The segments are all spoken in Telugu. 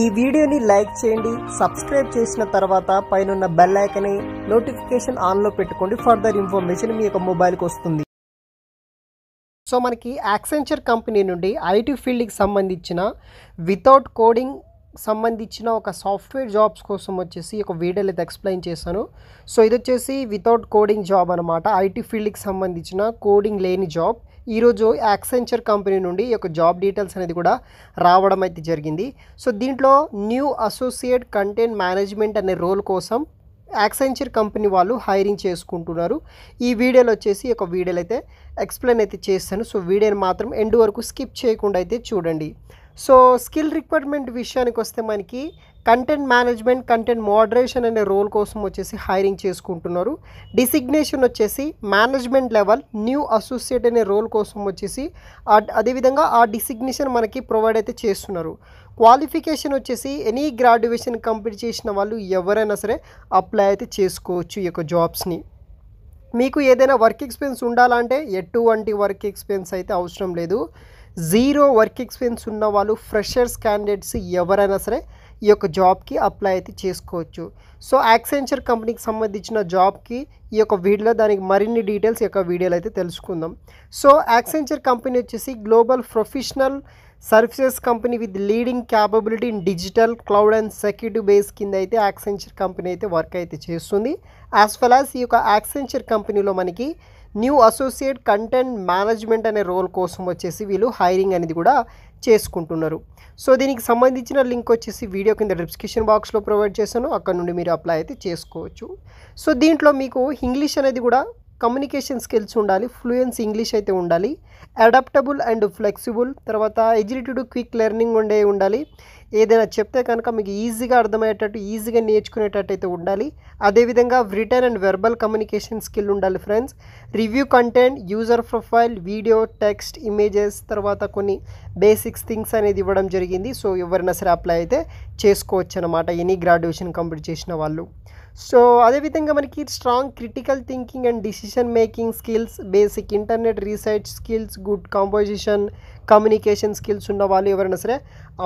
ఈ వీడియోని లైక్ చేయండి సబ్స్క్రైబ్ చేసిన తర్వాత పైన బెల్ ఐకన్ నోటిఫికేషన్ ఆన్లో పెట్టుకోండి ఫర్దర్ ఇన్ఫర్మేషన్ మీ యొక్క మొబైల్ వస్తుంది సో మనకి యాక్సెంచర్ కంపెనీ నుండి ఐటీ ఫీల్డ్కి సంబంధించిన వితౌట్ కోడింగ్ సంబంధించిన ఒక సాఫ్ట్వేర్ జాబ్స్ కోసం వచ్చేసి ఒక వీడియోలో అయితే ఎక్స్ప్లెయిన్ చేశాను సో ఇది వచ్చేసి వితౌట్ కోడింగ్ జాబ్ అనమాట ఐటీ ఫీల్డ్కి సంబంధించిన కోడింగ్ లేని జాబ్ ఈరోజు యాక్సెంచర్ కంపెనీ నుండి ఈ యొక్క జాబ్ డీటెయిల్స్ అనేది కూడా రావడం అయితే జరిగింది సో దీంట్లో న్యూ అసోసియేట్ కంటెంట్ మేనేజ్మెంట్ అనే రోల్ కోసం యాక్సెంచర్ కంపెనీ వాళ్ళు హైరింగ్ చేసుకుంటున్నారు ఈ వీడియోలో వచ్చేసి ఒక వీడియోలు అయితే ఎక్స్ప్లెయిన్ అయితే చేస్తాను సో వీడియోని మాత్రం ఎండ్ వరకు స్కిప్ చేయకుండా అయితే చూడండి సో స్కిల్ రిక్వైర్మెంట్ విషయానికి వస్తే మనకి కంటెంట్ మేనేజ్మెంట్ కంటెంట్ మోడరేషన్ అనే రోల్ కోసం వచ్చేసి హైరింగ్ చేసుకుంటున్నారు డిసిగ్నేషన్ వచ్చేసి మేనేజ్మెంట్ లెవెల్ న్యూ అసోసియేట్ అనే రోల్ కోసం వచ్చేసి అదేవిధంగా ఆ డిసిగ్నేషన్ మనకి ప్రొవైడ్ అయితే చేస్తున్నారు క్వాలిఫికేషన్ వచ్చేసి ఎనీ గ్రాడ్యుయేషన్ కంప్లీట్ చేసిన వాళ్ళు ఎవరైనా సరే అప్లై అయితే చేసుకోవచ్చు ఈ యొక్క జాబ్స్ని మీకు ఏదైనా వర్క్ ఎక్స్పీరియన్స్ ఉండాలంటే ఎటువంటి వర్క్ ఎక్స్పీరియన్స్ అయితే అవసరం లేదు జీరో వర్క్ ఎక్స్పీరియన్స్ ఉన్న వాళ్ళు ఫ్రెషర్స్ క్యాండిడేట్స్ ఎవరైనా సరే ఈ యొక్క జాబ్కి అప్లై అయితే చేసుకోవచ్చు సో యాక్సెంచర్ కంపెనీకి సంబంధించిన జాబ్కి ఈ యొక్క వీడియోలో దానికి మరిన్ని డీటెయిల్స్ ఈ యొక్క వీడియోలో అయితే తెలుసుకుందాం సో యాక్సెంచర్ కంపెనీ వచ్చేసి global professional services company with leading capability in digital cloud and security base కింద అయితే యాక్సెంచర్ కంపెనీ అయితే వర్క్ అయితే చేస్తుంది యాజ్ వెల్ యాజ్ ఈ యొక్క యాక్సెంచర్ కంపెనీలో మనకి న్యూ అసోసియేట్ కంటెంట్ మేనేజ్మెంట్ అనే రోల్ కోసం వచ్చేసి వీళ్ళు హైరింగ్ అనేది కూడా చేసుకుంటున్నారు సో దీనికి సంబంధించిన లింక్ వచ్చేసి వీడియో కింద డిస్క్రిప్షన్ బాక్స్లో ప్రొవైడ్ చేశాను అక్కడ నుండి మీరు అప్లై అయితే చేసుకోవచ్చు సో దీంట్లో మీకు ఇంగ్లీష్ అనేది కూడా కమ్యూనికేషన్ స్కిల్స్ ఉండాలి ఫ్లూయెన్స్ ఇంగ్లీష్ అయితే ఉండాలి అడాప్టబుల్ అండ్ ఫ్లెక్సిబుల్ తర్వాత ఎజిలిటీ క్విక్ లెర్నింగ్ ఉండే ఉండాలి ఏదైనా చెప్తే కనుక మీకు ఈజీగా అర్థమయ్యేటట్టు ఈజీగా నేర్చుకునేటట్టు అయితే ఉండాలి అదేవిధంగా written and verbal communication skill ఉండాలి friends review content user profile video text images తర్వాత కొన్ని బేసిక్స్ థింగ్స్ అనేది ఇవ్వడం జరిగింది సో ఎవరైనా సరే అప్లై అయితే చేసుకోవచ్చు అనమాట ఎనీ గ్రాడ్యుయేషన్ కంప్లీట్ చేసిన వాళ్ళు సో అదేవిధంగా మనకి strong critical thinking and decision making skills basic internet research skills good composition communication skills ఉన్న వాళ్ళు ఎవరైనా సరే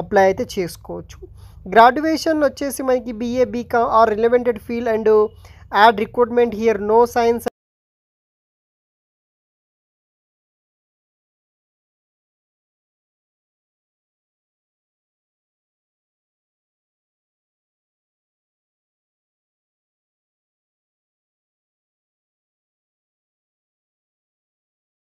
అప్లై అయితే చేసుకోవచ్చు గ్రాడ్యుయేషన్ వచ్చేసి మనకి BA BCom or relevant field and ad recruitment here no science